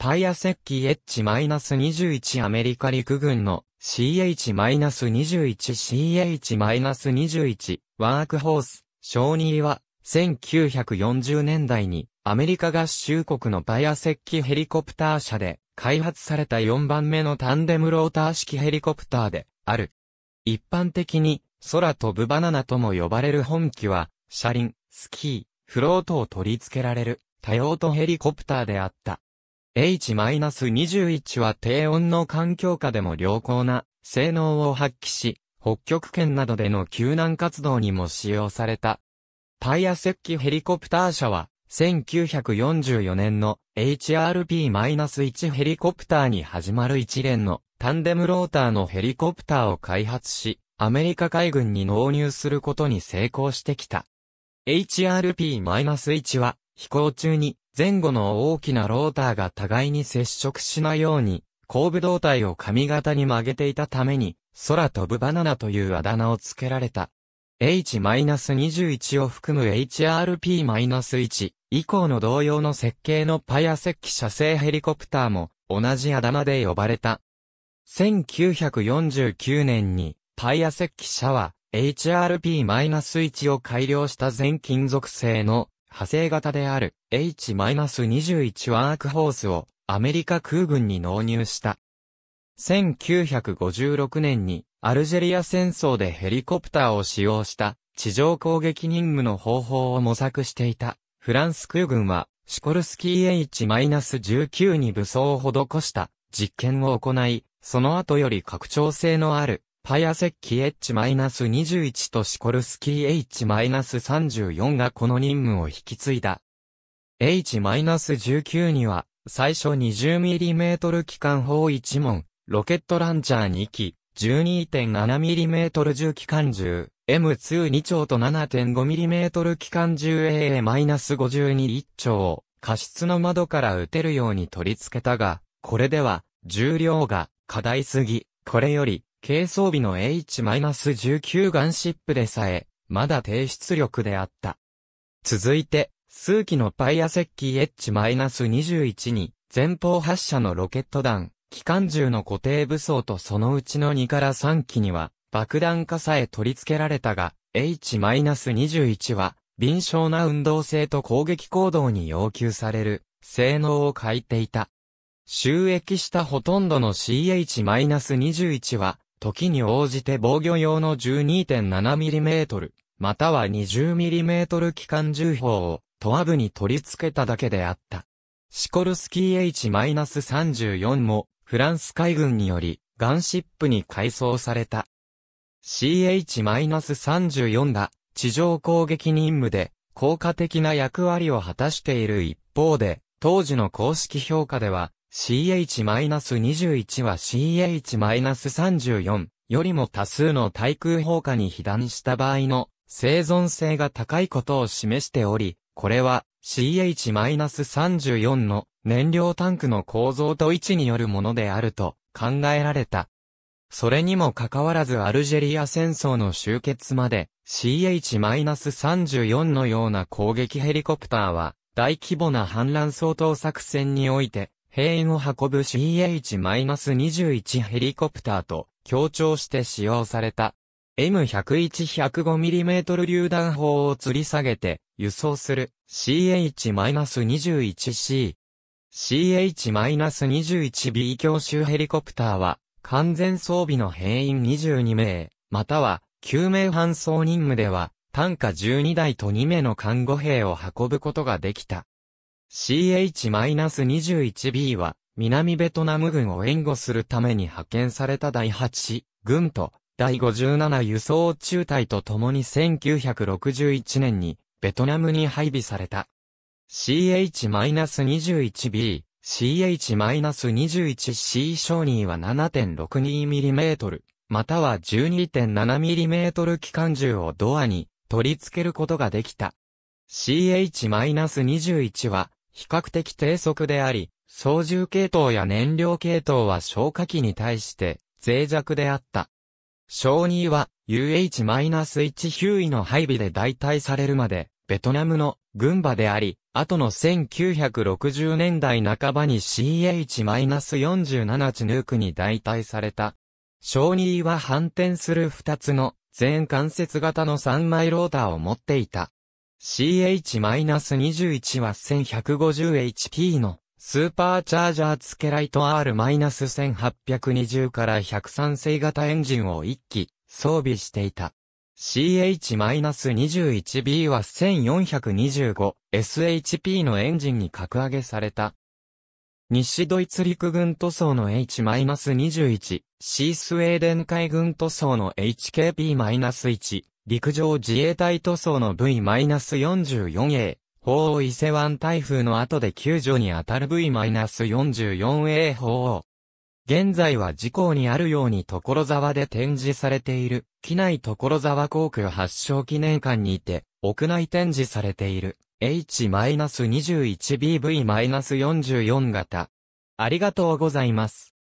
パイア石器 H-21 アメリカ陸軍の CH-21CH-21 ワークホース、小2は1940年代にアメリカ合衆国のパイア石器ヘリコプター社で開発された4番目のタンデムローター式ヘリコプターである。一般的に空飛ぶバナナとも呼ばれる本機は車輪、スキー、フロートを取り付けられる多用途ヘリコプターであった。H-21 は低温の環境下でも良好な性能を発揮し、北極圏などでの救難活動にも使用された。タイヤ石器ヘリコプター社は、1944年の HRP-1 ヘリコプターに始まる一連のタンデムローターのヘリコプターを開発し、アメリカ海軍に納入することに成功してきた。HRP-1 は飛行中に前後の大きなローターが互いに接触しないように、後部胴体を髪型に曲げていたために、空飛ぶバナナというあだ名を付けられた。H-21 を含む HRP-1 以降の同様の設計のパイア石器射製ヘリコプターも同じあだ名で呼ばれた。1949年にパイア石器社は HRP-1 を改良した全金属製の派生型である H-21 ワークホースをアメリカ空軍に納入した。1956年にアルジェリア戦争でヘリコプターを使用した地上攻撃任務の方法を模索していたフランス空軍はシコルスキー H-19 に武装を施した実験を行い、その後より拡張性のあるパヤセッキ H-21 とシコルスキー H-34 がこの任務を引き継いだ。H-19 には、最初 20mm 機関砲1門、ロケットランチャー2機、12.7mm 重機関銃、M22 丁と 7.5mm 機関銃 AA-521 丁を、過失の窓から撃てるように取り付けたが、これでは、重量が、過大すぎ、これより、軽装備の H-19 ガンシップでさえ、まだ低出力であった。続いて、数機のパイア石器 H-21 に、前方発射のロケット弾、機関銃の固定武装とそのうちの2から3機には、爆弾化さえ取り付けられたが、H-21 は、敏捷な運動性と攻撃行動に要求される、性能を欠いていた。収益したほとんどの CH-21 は、時に応じて防御用の 12.7mm、または 20mm 機関銃砲をトア部に取り付けただけであった。シコルスキー H-34 もフランス海軍によりガンシップに改装された。CH-34 が地上攻撃任務で効果的な役割を果たしている一方で、当時の公式評価では CH-21 は CH-34 よりも多数の対空砲火に被弾した場合の生存性が高いことを示しており、これは CH-34 の燃料タンクの構造と位置によるものであると考えられた。それにもかかわらずアルジェリア戦争の終結まで CH-34 のような攻撃ヘリコプターは大規模な反乱相当作戦において兵員を運ぶ CH-21 ヘリコプターと強調して使用された M101-105mm 榴弾砲を吊り下げて輸送する CH-21C。CH-21B 強襲ヘリコプターは完全装備の兵員22名、または救命搬送任務では単価12台と2名の看護兵を運ぶことができた。CH-21B は、南ベトナム軍を援護するために派遣された第8軍と第57輸送中隊と共に1961年にベトナムに配備された。CH-21B、CH-21C 小2は 7.62mm、または 12.7mm 機関銃をドアに取り付けることができた。CH-21 は比較的低速であり、操縦系統や燃料系統は消火器に対して脆弱であった。小2は UH-1 ヒューイの配備で代替されるまで、ベトナムの軍馬であり、後の1960年代半ばに CH-47 チヌークに代替された。小2は反転する2つの全関節型の3枚ローターを持っていた。CH-21 は 1150HP のスーパーチャージャー付けライト R-1820 から103世型エンジンを1機装備していた。CH-21B は 1425SHP のエンジンに格上げされた。西ドイツ陸軍塗装の H-21、C スウェーデン海軍塗装の HKP-1、陸上自衛隊塗装の V-44A、法王伊勢湾台風の後で救助に当たる V-44A 法王。現在は事項にあるように所沢で展示されている、機内所沢航空発祥記念館にて、屋内展示されている、H-21BV-44 型。ありがとうございます。